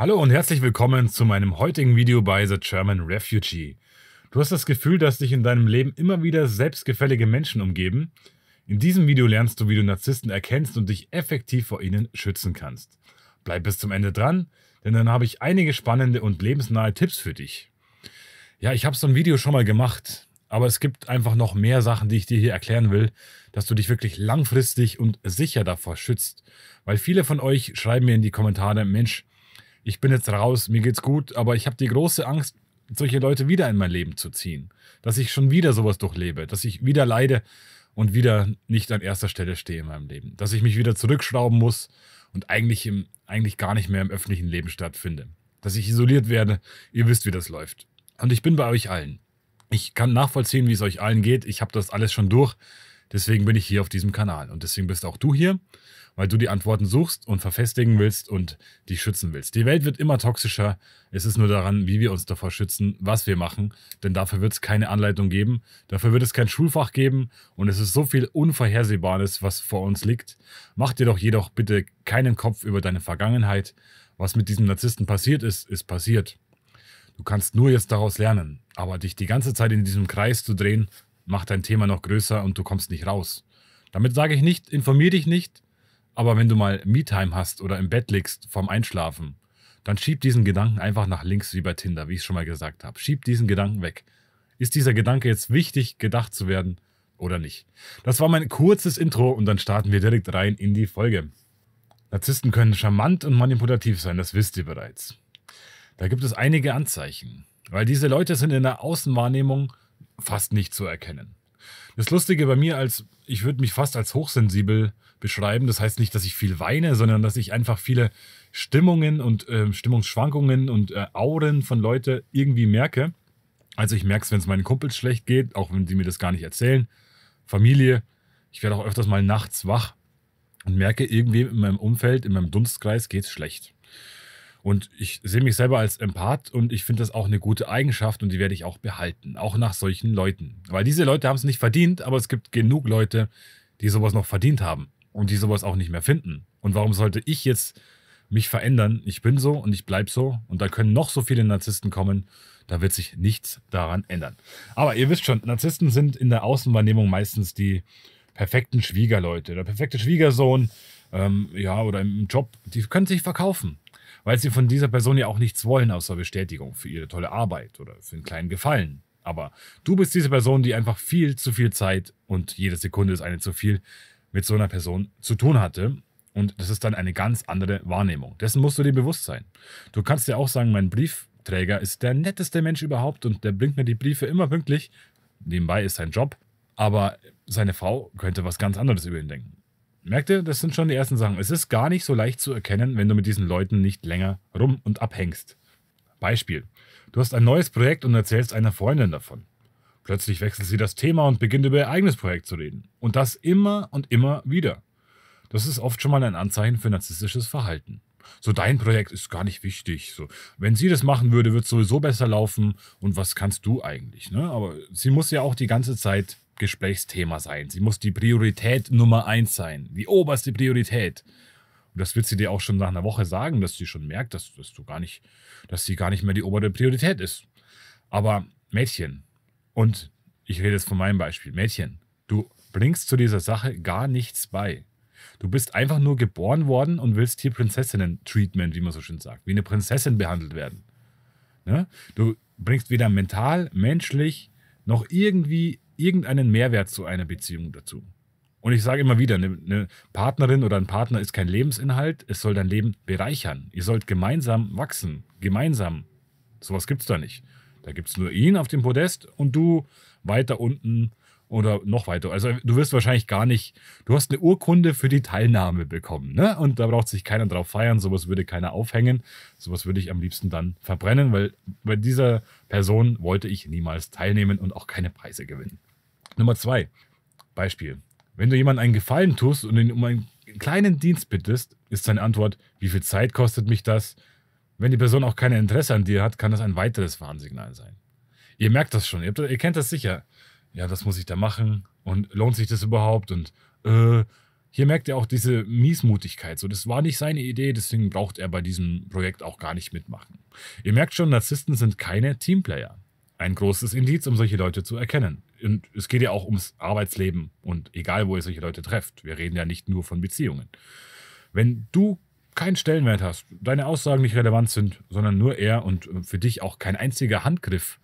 Hallo und herzlich willkommen zu meinem heutigen Video bei The German Refugee. Du hast das Gefühl, dass dich in deinem Leben immer wieder selbstgefällige Menschen umgeben? In diesem Video lernst du, wie du Narzissten erkennst und dich effektiv vor ihnen schützen kannst. Bleib bis zum Ende dran, denn dann habe ich einige spannende und lebensnahe Tipps für dich. Ja, ich habe so ein Video schon mal gemacht, aber es gibt einfach noch mehr Sachen, die ich dir hier erklären will, dass du dich wirklich langfristig und sicher davor schützt. Weil viele von euch schreiben mir in die Kommentare, Mensch, ich bin jetzt raus, mir geht's gut, aber ich habe die große Angst, solche Leute wieder in mein Leben zu ziehen. Dass ich schon wieder sowas durchlebe, dass ich wieder leide und wieder nicht an erster Stelle stehe in meinem Leben. Dass ich mich wieder zurückschrauben muss und eigentlich, im, eigentlich gar nicht mehr im öffentlichen Leben stattfinde. Dass ich isoliert werde. Ihr wisst, wie das läuft. Und ich bin bei euch allen. Ich kann nachvollziehen, wie es euch allen geht. Ich habe das alles schon durch. Deswegen bin ich hier auf diesem Kanal und deswegen bist auch du hier, weil du die Antworten suchst und verfestigen willst und dich schützen willst. Die Welt wird immer toxischer. Es ist nur daran, wie wir uns davor schützen, was wir machen, denn dafür wird es keine Anleitung geben, dafür wird es kein Schulfach geben und es ist so viel Unvorhersehbares, was vor uns liegt. Mach dir doch jedoch bitte keinen Kopf über deine Vergangenheit. Was mit diesem Narzissten passiert ist, ist passiert. Du kannst nur jetzt daraus lernen, aber dich die ganze Zeit in diesem Kreis zu drehen, macht dein Thema noch größer und du kommst nicht raus. Damit sage ich nicht, informier dich nicht, aber wenn du mal Me-Time hast oder im Bett liegst vorm Einschlafen, dann schieb diesen Gedanken einfach nach links wie bei Tinder, wie ich schon mal gesagt habe. Schieb diesen Gedanken weg. Ist dieser Gedanke jetzt wichtig, gedacht zu werden oder nicht? Das war mein kurzes Intro und dann starten wir direkt rein in die Folge. Narzissten können charmant und manipulativ sein, das wisst ihr bereits. Da gibt es einige Anzeichen, weil diese Leute sind in der Außenwahrnehmung fast nicht zu erkennen. Das Lustige bei mir als, ich würde mich fast als hochsensibel beschreiben. Das heißt nicht, dass ich viel weine, sondern dass ich einfach viele Stimmungen und äh, Stimmungsschwankungen und äh, Auren von Leuten irgendwie merke. Also ich merke es, wenn es meinen Kumpels schlecht geht, auch wenn die mir das gar nicht erzählen. Familie. Ich werde auch öfters mal nachts wach und merke irgendwie in meinem Umfeld, in meinem Dunstkreis geht es schlecht. Und ich sehe mich selber als Empath und ich finde das auch eine gute Eigenschaft und die werde ich auch behalten, auch nach solchen Leuten. Weil diese Leute haben es nicht verdient, aber es gibt genug Leute, die sowas noch verdient haben und die sowas auch nicht mehr finden. Und warum sollte ich jetzt mich verändern? Ich bin so und ich bleibe so und da können noch so viele Narzissten kommen, da wird sich nichts daran ändern. Aber ihr wisst schon, Narzissten sind in der Außenwahrnehmung meistens die perfekten Schwiegerleute, der perfekte Schwiegersohn, ähm, ja, oder im Job, die können sich verkaufen weil sie von dieser Person ja auch nichts wollen, außer Bestätigung für ihre tolle Arbeit oder für einen kleinen Gefallen. Aber du bist diese Person, die einfach viel zu viel Zeit und jede Sekunde ist eine zu viel mit so einer Person zu tun hatte. Und das ist dann eine ganz andere Wahrnehmung. Dessen musst du dir bewusst sein. Du kannst dir auch sagen, mein Briefträger ist der netteste Mensch überhaupt und der bringt mir die Briefe immer pünktlich. Nebenbei ist sein Job. Aber seine Frau könnte was ganz anderes über ihn denken. Merkt ihr, das sind schon die ersten Sachen. Es ist gar nicht so leicht zu erkennen, wenn du mit diesen Leuten nicht länger rum und abhängst. Beispiel. Du hast ein neues Projekt und erzählst einer Freundin davon. Plötzlich wechselt sie das Thema und beginnt über ihr eigenes Projekt zu reden. Und das immer und immer wieder. Das ist oft schon mal ein Anzeichen für narzisstisches Verhalten. So, dein Projekt ist gar nicht wichtig. So, wenn sie das machen würde, wird es sowieso besser laufen. Und was kannst du eigentlich? Ne? Aber sie muss ja auch die ganze Zeit Gesprächsthema sein. Sie muss die Priorität Nummer eins sein, die oberste Priorität. Und das wird sie dir auch schon nach einer Woche sagen, dass sie schon merkt, dass, dass du gar nicht, dass sie gar nicht mehr die obere Priorität ist. Aber Mädchen, und ich rede jetzt von meinem Beispiel, Mädchen, du bringst zu dieser Sache gar nichts bei. Du bist einfach nur geboren worden und willst hier Prinzessinnen-Treatment, wie man so schön sagt, wie eine Prinzessin behandelt werden. Ne? Du bringst weder mental, menschlich, noch irgendwie irgendeinen Mehrwert zu einer Beziehung dazu. Und ich sage immer wieder, eine, Partnerin oder ein Partner ist kein Lebensinhalt, es soll dein Leben bereichern. Ihr sollt gemeinsam wachsen, gemeinsam. Sowas gibt es da nicht. Da gibt es nur ihn auf dem Podest und du weiter unten oder noch weiter. Also du wirst wahrscheinlich gar nicht, du hast eine Urkunde für die Teilnahme bekommen. Ne? Und da braucht sich keiner drauf feiern, sowas würde keiner aufhängen. Sowas würde ich am liebsten dann verbrennen, weil bei dieser Person wollte ich niemals teilnehmen und auch keine Preise gewinnen. Nummer zwei, Beispiel. Wenn du jemandem einen Gefallen tust und ihn um einen kleinen Dienst bittest, ist seine Antwort, wie viel Zeit kostet mich das? Wenn die Person auch kein Interesse an dir hat, kann das ein weiteres Warnsignal sein. Ihr merkt das schon, ihr, habt, ihr kennt das sicher. Ja, das muss ich da machen und lohnt sich das überhaupt? Und äh, hier merkt ihr auch diese Miesmutigkeit. So, das war nicht seine Idee, deswegen braucht er bei diesem Projekt auch gar nicht mitmachen. Ihr merkt schon, Narzissten sind keine Teamplayer. Ein großes Indiz, um solche Leute zu erkennen und es geht ja auch ums Arbeitsleben und egal, wo ihr solche Leute trefft. Wir reden ja nicht nur von Beziehungen. Wenn du keinen Stellenwert hast, deine Aussagen nicht relevant sind, sondern nur er und für dich auch kein einziger Handgriff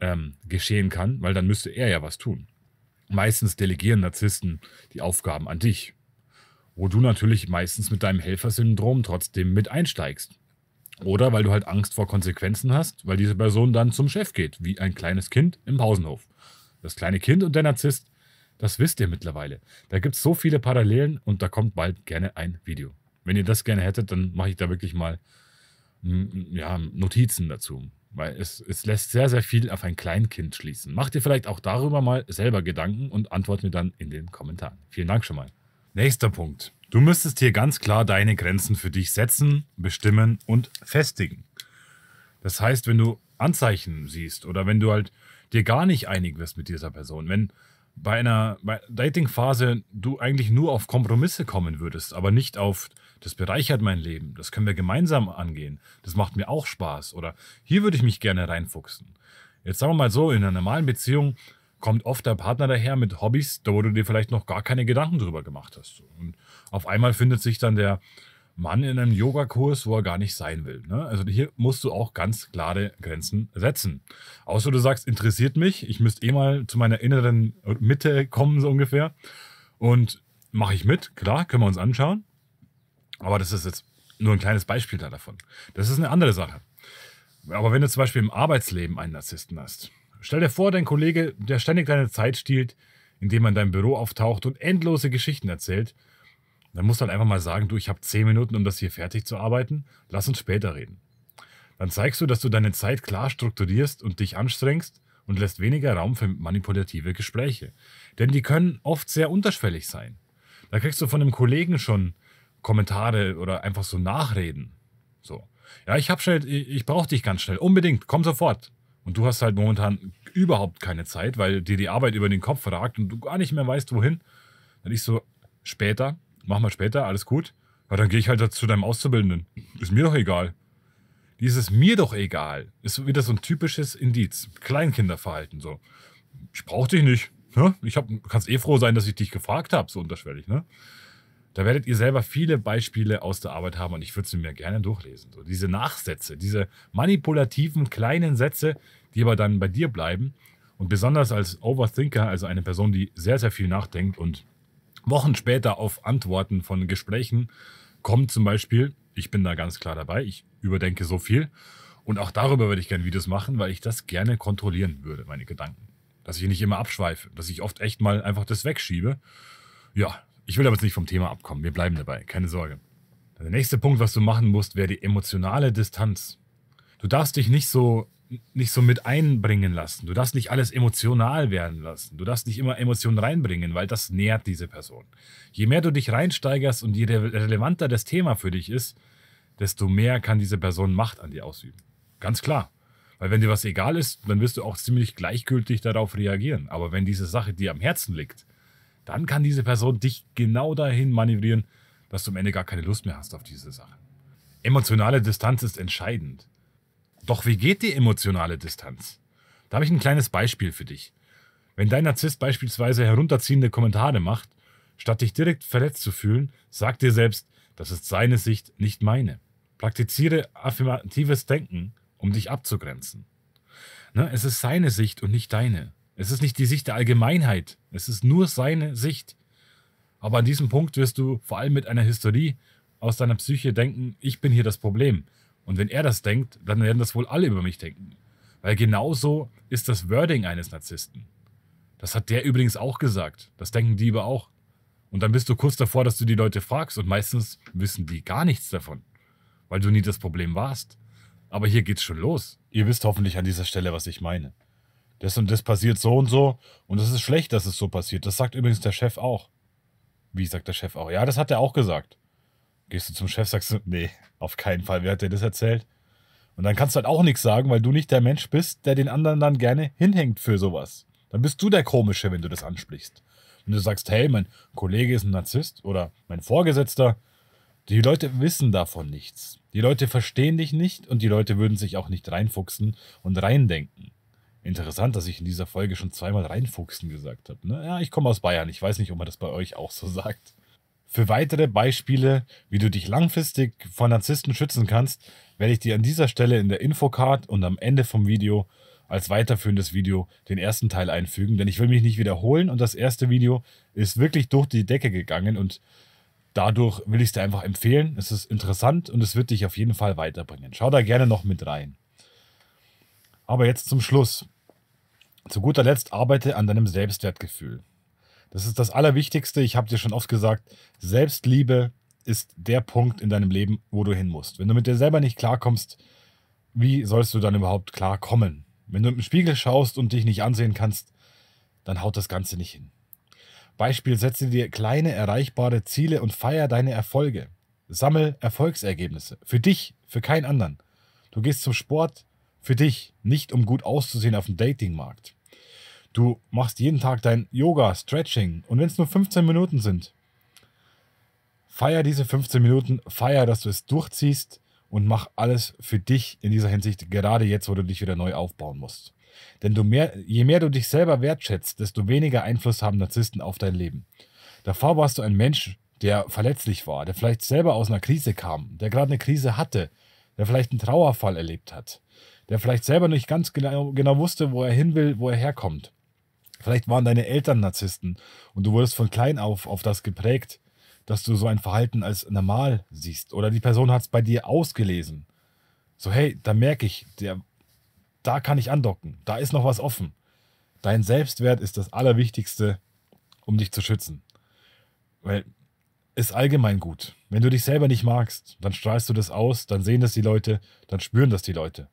ähm, geschehen kann, weil dann müsste er ja was tun. Meistens delegieren Narzissten die Aufgaben an dich, wo du natürlich meistens mit deinem Helfersyndrom trotzdem mit einsteigst. Oder weil du halt Angst vor Konsequenzen hast, weil diese Person dann zum Chef geht, wie ein kleines Kind im Pausenhof. Das kleine Kind und der Narzisst, das wisst ihr mittlerweile. Da gibt es so viele Parallelen und da kommt bald gerne ein Video. Wenn ihr das gerne hättet, dann mache ich da wirklich mal hm, ja, Notizen dazu. Weil es, es lässt sehr, sehr viel auf ein Kleinkind schließen. Macht ihr vielleicht auch darüber mal selber Gedanken und antwortet mir dann in den Kommentaren. Vielen Dank schon mal. Nächster Punkt. Du müsstest hier ganz klar deine Grenzen für dich setzen, bestimmen und festigen. Das heißt, wenn du Anzeichen siehst oder wenn du halt dir gar nicht einig wirst mit dieser Person, wenn bei einer Dating-Phase du eigentlich nur auf Kompromisse kommen würdest, aber nicht auf, das bereichert mein Leben, das können wir gemeinsam angehen, das macht mir auch Spaß oder hier würde ich mich gerne reinfuchsen. Jetzt sagen wir mal so, in einer normalen Beziehung kommt oft der Partner daher mit Hobbys, da wo du dir vielleicht noch gar keine Gedanken drüber gemacht hast. Und auf einmal findet sich dann der Mann in einem Yogakurs, wo er gar nicht sein will. Ne? Also hier musst du auch ganz klare Grenzen setzen. Außer du sagst, interessiert mich, ich müsste eh mal zu meiner inneren Mitte kommen, so ungefähr. Und mache ich mit, klar, können wir uns anschauen. Aber das ist jetzt nur ein kleines Beispiel da davon. Das ist eine andere Sache. Aber wenn du zum Beispiel im Arbeitsleben einen Narzissten hast, stell dir vor, dein Kollege, der ständig deine Zeit stiehlt, indem er in deinem Büro auftaucht und endlose Geschichten erzählt, dann musst du halt einfach mal sagen, du, ich habe zehn Minuten, um das hier fertig zu arbeiten, lass uns später reden. Dann zeigst du, dass du deine Zeit klar strukturierst und dich anstrengst und lässt weniger Raum für manipulative Gespräche. Denn die können oft sehr unterschwellig sein. Da kriegst du von einem Kollegen schon Kommentare oder einfach so Nachreden. So. Ja, ich hab schnell, ich brauche dich ganz schnell. Unbedingt, komm sofort. Und du hast halt momentan überhaupt keine Zeit, weil dir die Arbeit über den Kopf ragt und du gar nicht mehr weißt, wohin. Dann ist so, später, mach mal später, alles gut. Ja, dann gehe ich halt zu deinem Auszubildenden. Ist mir doch egal. Dieses mir doch egal ist wieder so ein typisches Indiz. Kleinkinderverhalten so. Ich brauche dich nicht. Ne? Ich hab, kannst eh froh sein, dass ich dich gefragt habe, so unterschwellig. Ne? Da werdet ihr selber viele Beispiele aus der Arbeit haben und ich würde sie mir gerne durchlesen. So diese Nachsätze, diese manipulativen kleinen Sätze, die aber dann bei dir bleiben. Und besonders als Overthinker, also eine Person, die sehr, sehr viel nachdenkt und Wochen später auf Antworten von Gesprächen kommt zum Beispiel, ich bin da ganz klar dabei, ich überdenke so viel. Und auch darüber würde ich gerne Videos machen, weil ich das gerne kontrollieren würde, meine Gedanken. Dass ich nicht immer abschweife, dass ich oft echt mal einfach das wegschiebe. Ja, ich will aber jetzt nicht vom Thema abkommen. Wir bleiben dabei, keine Sorge. Der nächste Punkt, was du machen musst, wäre die emotionale Distanz. Du darfst dich nicht so nicht so mit einbringen lassen. Du darfst nicht alles emotional werden lassen. Du darfst nicht immer Emotionen reinbringen, weil das nährt diese Person. Je mehr du dich reinsteigerst und je relevanter das Thema für dich ist, desto mehr kann diese Person Macht an dir ausüben. Ganz klar. Weil wenn dir was egal ist, dann wirst du auch ziemlich gleichgültig darauf reagieren. Aber wenn diese Sache dir am Herzen liegt, dann kann diese Person dich genau dahin manövrieren, dass du am Ende gar keine Lust mehr hast auf diese Sache. Emotionale Distanz ist entscheidend. Doch wie geht die emotionale Distanz? Da habe ich ein kleines Beispiel für dich. Wenn dein Narzisst beispielsweise herunterziehende Kommentare macht, statt dich direkt verletzt zu fühlen, sag dir selbst, das ist seine Sicht, nicht meine. Praktiziere affirmatives Denken, um dich abzugrenzen. Ne, es ist seine Sicht und nicht deine. Es ist nicht die Sicht der Allgemeinheit, es ist nur seine Sicht. Aber an diesem Punkt wirst du vor allem mit einer Historie aus deiner Psyche denken, ich bin hier das Problem. Und wenn er das denkt, dann werden das wohl alle über mich denken. Weil genauso ist das Wording eines Narzissten. Das hat der übrigens auch gesagt. Das denken Diebe auch. Und dann bist du kurz davor, dass du die Leute fragst und meistens wissen die gar nichts davon, weil du nie das Problem warst. Aber hier geht's schon los. Ihr wisst hoffentlich an dieser Stelle, was ich meine. Das und das passiert so und so und es ist schlecht, dass es so passiert. Das sagt übrigens der Chef auch. Wie sagt der Chef auch? Ja, das hat er auch gesagt. Gehst du zum Chef, sagst du, nee, auf keinen Fall, wer hat dir das erzählt? Und dann kannst du halt auch nichts sagen, weil du nicht der Mensch bist, der den anderen dann gerne hinhängt für sowas. Dann bist du der Komische, wenn du das ansprichst. Wenn du sagst, hey, mein Kollege ist ein Narzisst oder mein Vorgesetzter, die Leute wissen davon nichts. Die Leute verstehen dich nicht und die Leute würden sich auch nicht reinfuchsen und reindenken. Interessant, dass ich in dieser Folge schon zweimal reinfuchsen gesagt habe. Ne? Ja, ich komme aus Bayern. Ich weiß nicht, ob man das bei euch auch so sagt. Für weitere Beispiele, wie du dich langfristig vor Narzissten schützen kannst, werde ich dir an dieser Stelle in der Infocard und am Ende vom Video als weiterführendes Video den ersten Teil einfügen, denn ich will mich nicht wiederholen und das erste Video ist wirklich durch die Decke gegangen und dadurch will ich es dir einfach empfehlen. Es ist interessant und es wird dich auf jeden Fall weiterbringen. Schau da gerne noch mit rein. Aber jetzt zum Schluss. Zu guter Letzt arbeite an deinem Selbstwertgefühl. Das ist das Allerwichtigste. Ich habe dir schon oft gesagt, Selbstliebe ist der Punkt in deinem Leben, wo du hin musst. Wenn du mit dir selber nicht klarkommst, wie sollst du dann überhaupt klarkommen? Wenn du im Spiegel schaust und dich nicht ansehen kannst, dann haut das Ganze nicht hin. Beispiel, setze dir kleine erreichbare Ziele und feier deine Erfolge. Sammel Erfolgsergebnisse. Für dich, für keinen anderen. Du gehst zum Sport für dich, nicht um gut auszusehen auf dem Datingmarkt. Du machst jeden Tag dein Yoga, Stretching und wenn es nur 15 Minuten sind, feier diese 15 Minuten, feier, dass du es durchziehst und mach alles für dich in dieser Hinsicht, gerade jetzt, wo du dich wieder neu aufbauen musst. Denn du mehr, je mehr du dich selber wertschätzt, desto weniger Einfluss haben Narzissten auf dein Leben. Davor warst du ein Mensch, der verletzlich war, der vielleicht selber aus einer Krise kam, der gerade eine Krise hatte, der vielleicht einen Trauerfall erlebt hat, der vielleicht selber nicht ganz genau, genau wusste, wo er hin will, wo er herkommt. Vielleicht waren deine Eltern Narzissten und du wurdest von klein auf auf das geprägt, dass du so ein Verhalten als normal siehst. Oder die Person hat es bei dir ausgelesen. So, hey, da merke ich, der, da kann ich andocken, da ist noch was offen. Dein Selbstwert ist das Allerwichtigste, um dich zu schützen. Weil ist allgemein gut. Wenn du dich selber nicht magst, dann strahlst du das aus, dann sehen das die Leute, dann spüren das die Leute.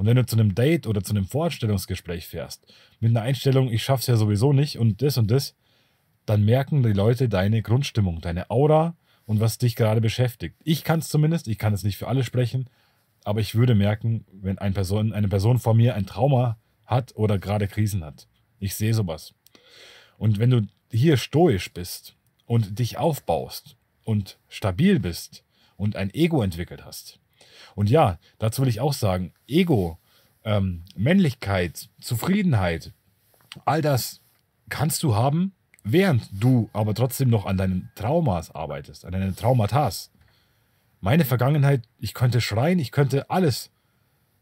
Und wenn du zu einem Date oder zu einem Vorstellungsgespräch fährst, mit einer Einstellung, ich schaff's ja sowieso nicht und das und das, dann merken die Leute deine Grundstimmung, deine Aura und was dich gerade beschäftigt. Ich kann es zumindest, ich kann es nicht für alle sprechen, aber ich würde merken, wenn eine Person, eine Person vor mir ein Trauma hat oder gerade Krisen hat. Ich sehe sowas. Und wenn du hier stoisch bist und dich aufbaust und stabil bist und ein Ego entwickelt hast, und ja, dazu will ich auch sagen, Ego, ähm, Männlichkeit, Zufriedenheit, all das kannst du haben, während du aber trotzdem noch an deinen Traumas arbeitest, an deinen Traumatas. Meine Vergangenheit, ich könnte schreien, ich könnte alles,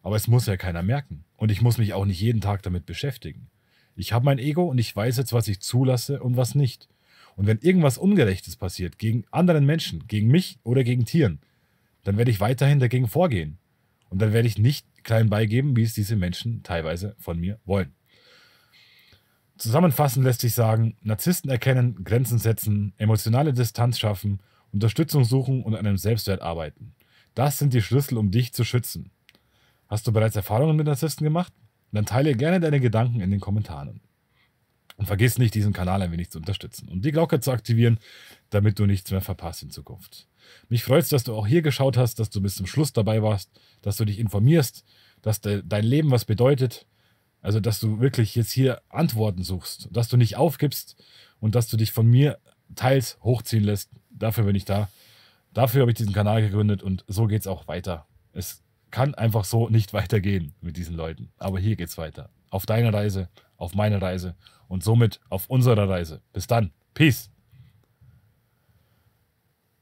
aber es muss ja keiner merken. Und ich muss mich auch nicht jeden Tag damit beschäftigen. Ich habe mein Ego und ich weiß jetzt, was ich zulasse und was nicht. Und wenn irgendwas Ungerechtes passiert gegen anderen Menschen, gegen mich oder gegen Tieren, dann werde ich weiterhin dagegen vorgehen. Und dann werde ich nicht klein beigeben, wie es diese Menschen teilweise von mir wollen. Zusammenfassend lässt sich sagen, Narzissten erkennen, Grenzen setzen, emotionale Distanz schaffen, Unterstützung suchen und an einem Selbstwert arbeiten. Das sind die Schlüssel, um dich zu schützen. Hast du bereits Erfahrungen mit Narzissten gemacht? Dann teile gerne deine Gedanken in den Kommentaren. Und vergiss nicht, diesen Kanal ein wenig zu unterstützen und die Glocke zu aktivieren, damit du nichts mehr verpasst in Zukunft. Mich freut es, dass du auch hier geschaut hast, dass du bis zum Schluss dabei warst, dass du dich informierst, dass de dein Leben was bedeutet. Also, dass du wirklich jetzt hier Antworten suchst, dass du nicht aufgibst und dass du dich von mir teils hochziehen lässt. Dafür bin ich da. Dafür habe ich diesen Kanal gegründet und so geht es auch weiter. Es kann einfach so nicht weitergehen mit diesen Leuten. Aber hier geht's weiter. Auf deiner Reise auf meine Reise und somit auf unserer Reise. Bis dann. Peace.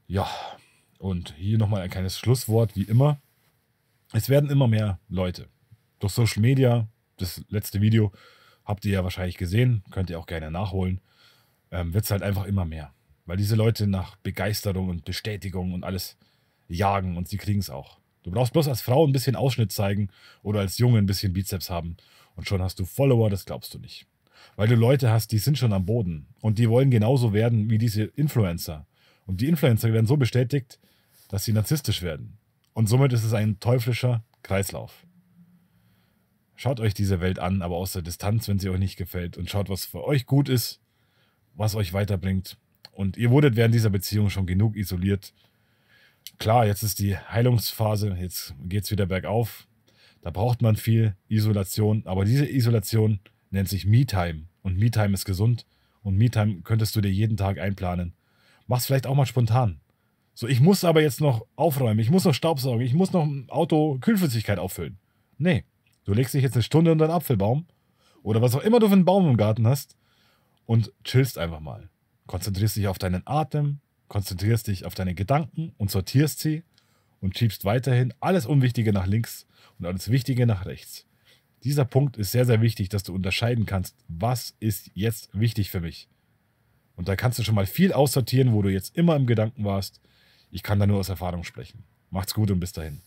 Ja, und hier nochmal ein kleines Schlusswort, wie immer. Es werden immer mehr Leute. Durch Social Media, das letzte Video habt ihr ja wahrscheinlich gesehen, könnt ihr auch gerne nachholen, ähm, wird es halt einfach immer mehr. Weil diese Leute nach Begeisterung und Bestätigung und alles jagen und sie kriegen es auch. Du brauchst bloß als Frau ein bisschen Ausschnitt zeigen oder als Junge ein bisschen Bizeps haben und schon hast du Follower, das glaubst du nicht. Weil du Leute hast, die sind schon am Boden und die wollen genauso werden wie diese Influencer. Und die Influencer werden so bestätigt, dass sie narzisstisch werden. Und somit ist es ein teuflischer Kreislauf. Schaut euch diese Welt an, aber aus der Distanz, wenn sie euch nicht gefällt. Und schaut, was für euch gut ist, was euch weiterbringt. Und ihr wurdet während dieser Beziehung schon genug isoliert. Klar, jetzt ist die Heilungsphase, jetzt geht es wieder bergauf. Da braucht man viel Isolation, aber diese Isolation nennt sich Me-Time. Und Me-Time ist gesund. Und Me-Time könntest du dir jeden Tag einplanen. Mach's vielleicht auch mal spontan. So, ich muss aber jetzt noch aufräumen, ich muss noch Staubsaugen, ich muss noch ein Auto Kühlflüssigkeit auffüllen. Nee, du legst dich jetzt eine Stunde unter einen Apfelbaum oder was auch immer du für einen Baum im Garten hast und chillst einfach mal. Konzentrierst dich auf deinen Atem, konzentrierst dich auf deine Gedanken und sortierst sie und schiebst weiterhin alles Unwichtige nach links und alles Wichtige nach rechts. Dieser Punkt ist sehr, sehr wichtig, dass du unterscheiden kannst, was ist jetzt wichtig für mich. Und da kannst du schon mal viel aussortieren, wo du jetzt immer im Gedanken warst. Ich kann da nur aus Erfahrung sprechen. Macht's gut und bis dahin.